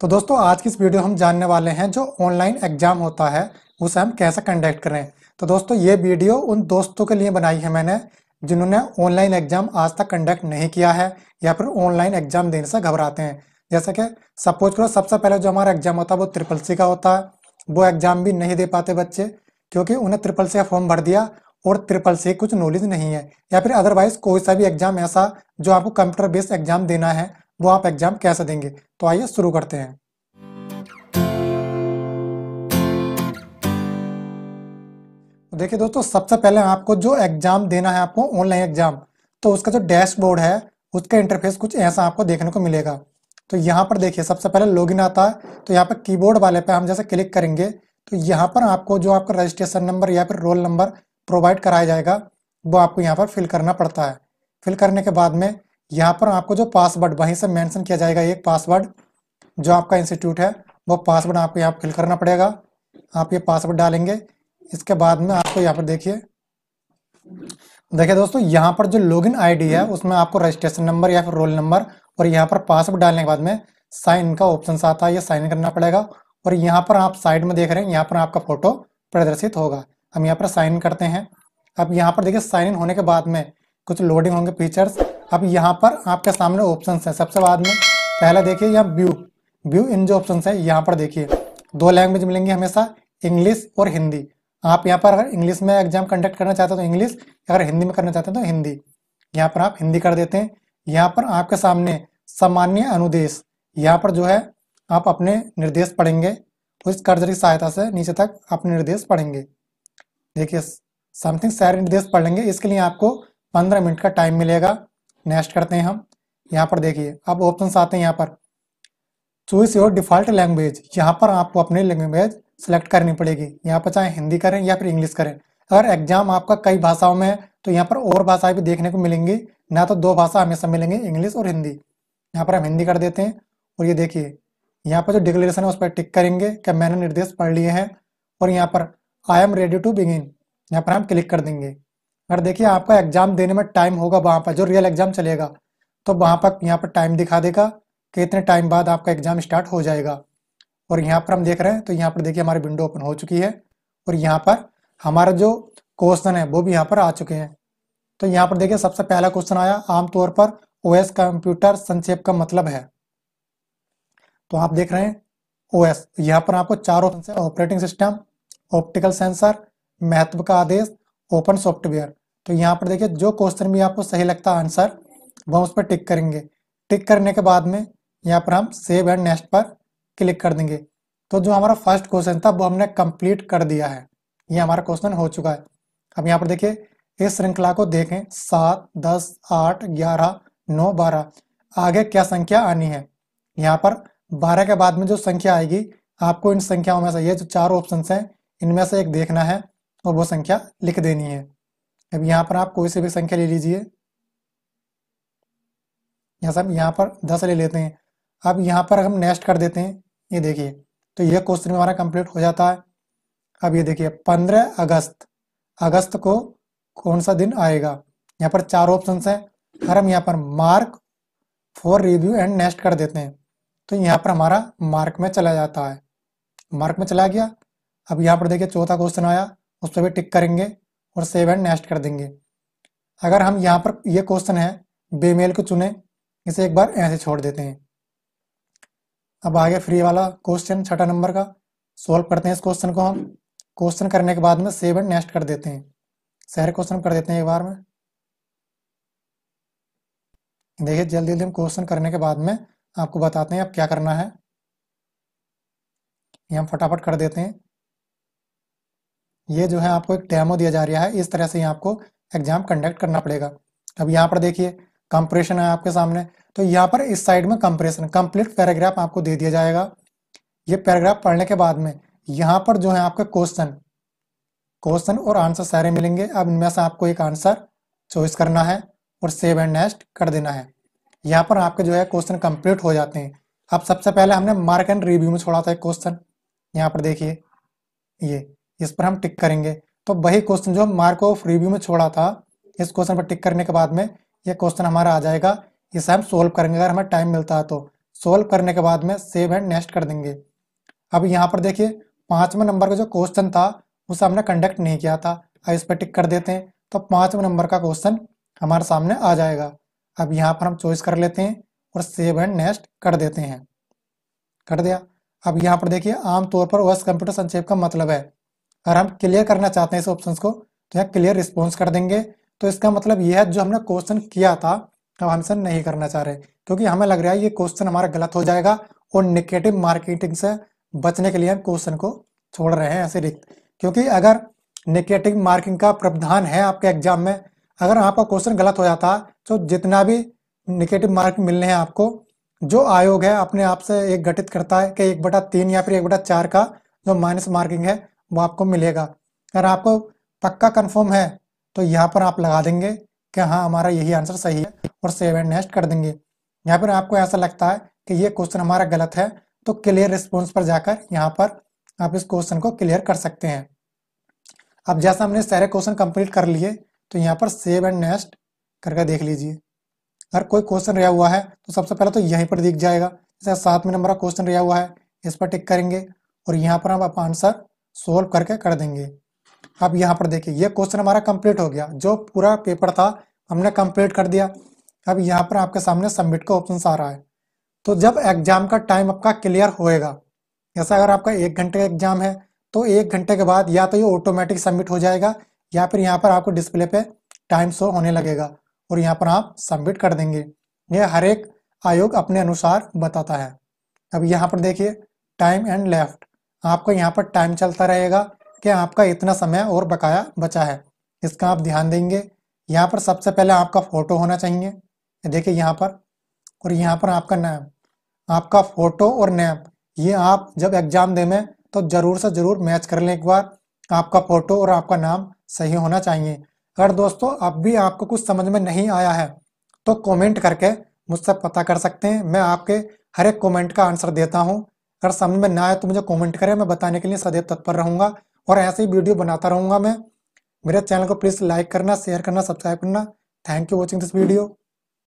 तो दोस्तों आज की इस वीडियो हम जानने वाले हैं जो ऑनलाइन एग्जाम होता है उसे हम कैसे कंडक्ट करें तो दोस्तों ये वीडियो उन दोस्तों के लिए बनाई है मैंने जिन्होंने ऑनलाइन एग्जाम आज तक कंडक्ट नहीं किया है या फिर ऑनलाइन एग्जाम देने से घबराते हैं जैसे कि सपोज करो सबसे पहले जो हमारा एग्जाम होता है वो ट्रिपल सी का होता है वो एग्जाम भी नहीं दे पाते बच्चे क्योंकि उन्हें ट्रिपल सी का फॉर्म भर दिया और ट्रिपल से कुछ नॉलेज नहीं है या फिर अदरवाइज कोई सा भी एग्जाम ऐसा जो आपको कंप्यूटर बेस्ड एग्जाम देना है वो आप एग्जाम कैसे देंगे तो आइए शुरू करते हैं तो देखिए दोस्तों सबसे पहले आपको जो एग्जाम देना है आपको ऑनलाइन एग्जाम तो उसका जो डैशबोर्ड है उसका इंटरफेस कुछ ऐसा आपको देखने को मिलेगा तो यहाँ पर देखिए सबसे पहले लॉगिन आता है तो यहाँ पर कीबोर्ड वाले पे हम जैसे क्लिक करेंगे तो यहाँ पर आपको जो आपका रजिस्ट्रेशन नंबर या फिर रोल नंबर प्रोवाइड कराया जाएगा वो आपको यहाँ पर फिल करना पड़ता है फिल करने के बाद में यहाँ पर आपको जो पासवर्ड वहीं से मेंशन किया जाएगा एक पासवर्ड जो आपका इंस्टीट्यूट है वो पासवर्ड आपको यहाँ फिल करना पड़ेगा आप ये पासवर्ड डालेंगे इसके बाद में आपको यहाँ पर देखिए देखिए दोस्तों यहाँ पर जो लॉगिन आईडी है उसमें आपको रजिस्ट्रेशन नंबर या फिर रोल नंबर और यहाँ पर पासवर्ड डालने के बाद में साइन का ऑप्शन आता है ये साइन करना पड़ेगा और यहाँ पर आप साइड में देख रहे हैं यहाँ पर आपका फोटो प्रदर्शित होगा हम यहाँ पर साइन इन करते हैं अब यहाँ पर देखिए साइन इन होने के बाद में कुछ लोडिंग होंगे फीचर्स अब यहाँ पर आपके सामने ऑप्शन है सबसे बाद में पहला देखिए यहाँ व्यू व्यू इन जो ऑप्शन है यहाँ पर देखिए दो लैंग्वेज मिलेंगी हमेशा इंग्लिश और हिंदी आप यहाँ पर अगर इंग्लिश में एग्जाम कंडक्ट करना चाहते हो तो इंग्लिश अगर हिंदी में करना चाहते हैं तो हिंदी यहाँ पर आप हिंदी कर देते हैं यहाँ पर आपके सामने सामान्य अनुदेश यहाँ पर जो है आप अपने निर्देश पढ़ेंगे उस इस कर्जरी सहायता से नीचे तक अपने निर्देश पढ़ेंगे देखिए समथिंग सारे निर्देश पढ़ लेंगे इसके लिए आपको पंद्रह मिनट का टाइम मिलेगा नेक्स्ट करते हैं हम यहाँ पर देखिए अब ऑप्शन आते हैं यहाँ पर चूस योर डिफॉल्ट लैंग्वेज यहाँ पर आपको अपनी लैंग्वेज सेलेक्ट करनी पड़ेगी यहाँ पर चाहे हिंदी करें या फिर इंग्लिश करें अगर एग्जाम आपका कई भाषाओं में है तो यहाँ पर और भाषाएं भी देखने को मिलेंगी ना तो दो भाषा हमेशा मिलेंगे इंग्लिश और हिंदी यहाँ पर हम हिंदी कर देते हैं और ये देखिए यहाँ पर जो डिक्लेरेशन है उस पर टिक करेंगे क्या मैंने निर्देश पढ़ लिए हैं और यहाँ पर I am ready to begin यहाँ पर हम क्लिक कर देंगे अगर देखिए आपका एग्जाम देने में टाइम होगा वहाँ पर जो रियल एग्जाम चलेगा तो वहाँ पर यहाँ पर टाइम दिखा देगा कि इतने टाइम बाद आपका एग्जाम स्टार्ट हो जाएगा और यहाँ पर हम देख रहे हैं तो यहाँ पर देखिए हमारी विंडो ओपन हो चुकी है और यहाँ पर हमारा जो क्वेश्चन है वो भी यहाँ पर आ चुके हैं तो यहाँ पर देखिए सबसे पहला क्वेश्चन आया आमतौर पर ओएस कंप्यूटर संक्षेप का मतलब है तो आप देख रहे हैं ओएस यहाँ पर आपको चारों ऑपरेटिंग सिस्टम ऑप्टिकल सेंसर महत्व का आदेश ओपन सॉफ्टवेयर तो यहाँ पर देखिए जो क्वेश्चन भी आपको सही लगता आंसर वह उस पर टिक करेंगे टिक करने के बाद में यहाँ पर हम सेव एंड नेक्स्ट पर क्लिक कर देंगे तो जो हमारा फर्स्ट क्वेश्चन था वो हमने कंप्लीट कर दिया है ये हमारा क्वेश्चन हो चुका है अब यहाँ पर देखिए इस श्रृंखला को देखें सात दस आठ ग्यारह नौ बारह आगे क्या संख्या आनी है यहाँ पर बारह के बाद में जो संख्या आएगी आपको इन संख्याओं में से ये जो चार ऑप्शन हैं इनमें से एक देखना है और वो संख्या लिख देनी है अब यहाँ पर आप कोई से भी संख्या ले लीजिए यहाँ सब यहाँ पर दस ले लेते हैं अब यहाँ पर हम नेक्स्ट कर देते हैं ये देखिए तो ये क्वेश्चन हमारा कंप्लीट हो जाता है अब ये देखिए पंद्रह अगस्त अगस्त को कौन सा दिन आएगा यहाँ पर चार ऑप्शन है हर हम यहाँ पर mark for review and next कर देते हैं तो यहाँ पर हमारा मार्क में चला जाता है मार्क में चला गया अब यहाँ पर देखिए चौथा क्वेश्चन आया उस पर भी टिक करेंगे और सेव एंड नेक्स्ट कर देंगे अगर हम यहाँ पर ये यह क्वेश्चन है बेमेल को चुने इसे एक बार ऐसे छोड़ देते हैं अब आगे फ्री वाला क्वेश्चन छठा नंबर का सॉल्व करते हैं इस क्वेश्चन को हम क्वेश्चन करने के बाद में सेव एंड नेक्स्ट कर देते हैं सहर क्वेश्चन कर देते हैं एक बार में देखिए जल्दी जल्दी हम क्वेश्चन करने के बाद में आपको बताते हैं अब क्या करना है ये हम फटाफट कर देते हैं ये जो है आपको एक डेमो दिया जा रहा है इस तरह से ही आपको एग्जाम कंडक्ट करना पड़ेगा अब यहाँ पर देखिए कंप्रेशन है आपके सामने तो यहाँ पर इस साइड में कंप्रेशन कंप्लीट पैराग्राफ आपको दे दिया जाएगा ये पैराग्राफ पढ़ने के बाद में यहाँ पर जो है आपके क्वेश्चन क्वेश्चन और आंसर सारे मिलेंगे अब इनमें से आपको एक आंसर चॉइस करना है और सेव एंड नेक्स्ट कर देना है यहाँ पर आपके जो है क्वेश्चन कंप्लीट हो जाते हैं अब सबसे पहले हमने मार्क एंड रिव्यू में छोड़ा था एक क्वेश्चन यहाँ पर देखिए ये इस पर हम टिक करेंगे तो वही क्वेश्चन जो मार्क ऑफ रिव्यू में छोड़ा था इस क्वेश्चन पर टिक करने के बाद में ये क्वेश्चन हमारा आ जाएगा इसे हम सोल्व करेंगे अगर हमें टाइम मिलता है तो सोल्व करने के बाद में सेव एंड नेक्स्ट कर देंगे अब यहाँ पर देखिए पाँचवें नंबर का जो क्वेश्चन था उसे हमने कंडक्ट नहीं किया था अब इस पर टिक कर देते हैं तो पाँचवें नंबर का क्वेश्चन हमारे सामने आ जाएगा अब यहाँ पर हम चॉइस कर लेते हैं और सेव एंड नेक्स्ट कर देते हैं कर दिया अब यहाँ पर देखिए आमतौर पर ओएस कंप्यूटर संक्षेप का मतलब है अगर हम क्लियर करना चाहते हैं इस ऑप्शन को तो यहाँ क्लियर रिस्पॉन्स कर देंगे तो इसका मतलब यह है जो हमने क्वेश्चन किया था अब हम सर नहीं करना चाह रहे क्योंकि हमें लग रहा है ये क्वेश्चन हमारा गलत हो जाएगा और निगेटिव मार्केटिंग से बचने के लिए हम क्वेश्चन को छोड़ रहे हैं ऐसे रिक्त क्योंकि अगर निगेटिव मार्किंग का प्रावधान है आपके एग्जाम में अगर आपका क्वेश्चन गलत हो जाता तो जितना भी निगेटिव मार्क मिलने हैं आपको जो आयोग है अपने आप से एक गठित करता है कि एक बटा तीन या फिर एक बटा चार का जो माइनस मार्किंग है वो आपको मिलेगा अगर आपको पक्का कंफर्म है तो यहाँ पर आप लगा देंगे कि हाँ हमारा यही आंसर सही है और सेव एंड नेक्स्ट कर देंगे यहाँ पर आपको ऐसा लगता है कि ये क्वेश्चन हमारा गलत है तो क्लियर रिस्पॉन्स पर जाकर यहाँ पर आप इस क्वेश्चन को क्लियर कर सकते हैं अब जैसा हमने सारे क्वेश्चन कंप्लीट कर लिए तो यहाँ पर सेव एंड नेक्स्ट करके देख लीजिए अगर कोई क्वेश्चन रहा हुआ है तो सबसे पहले तो यहीं पर दिख जाएगा जैसे सातवें नंबर का क्वेश्चन रहा हुआ है इस पर टिक करेंगे और यहाँ पर हम आप आंसर सोल्व करके कर देंगे अब यहाँ पर देखिए ये क्वेश्चन हमारा कंप्लीट हो गया जो पूरा पेपर था हमने कंप्लीट कर दिया अब यहाँ पर आपके सामने सबमिट का ऑप्शन आ रहा है तो जब एग्जाम का टाइम आपका क्लियर होएगा जैसा अगर आपका एक घंटे का एग्जाम है तो एक घंटे के बाद या तो ये ऑटोमेटिक सबमिट हो जाएगा या फिर यहाँ पर आपको डिस्प्ले पे टाइम शो होने लगेगा और यहाँ पर आप सबमिट कर देंगे ये हर एक आयोग अपने अनुसार बताता है अब यहाँ पर देखिए टाइम एंड लेफ्ट आपको यहाँ पर टाइम चलता रहेगा कि आपका इतना समय और बकाया बचा है इसका आप ध्यान देंगे यहाँ पर सबसे पहले आपका फ़ोटो होना चाहिए देखिए यहाँ पर और यहाँ पर आपका नैम आपका फ़ोटो और नैप ये आप जब एग्ज़ाम दे में तो ज़रूर से ज़रूर मैच कर लें एक बार आपका फ़ोटो और आपका नाम सही होना चाहिए अगर दोस्तों अब भी आपको कुछ समझ में नहीं आया है तो कमेंट करके मुझसे पता कर सकते हैं मैं आपके हर एक कमेंट का आंसर देता हूँ अगर समझ में ना आए तो मुझे कमेंट करें मैं बताने के लिए सदैव तत्पर रहूंगा और ऐसे ही वीडियो बनाता रहूंगा मैं मेरे चैनल को प्लीज़ लाइक करना शेयर करना सब्सक्राइब करना thank you watching this video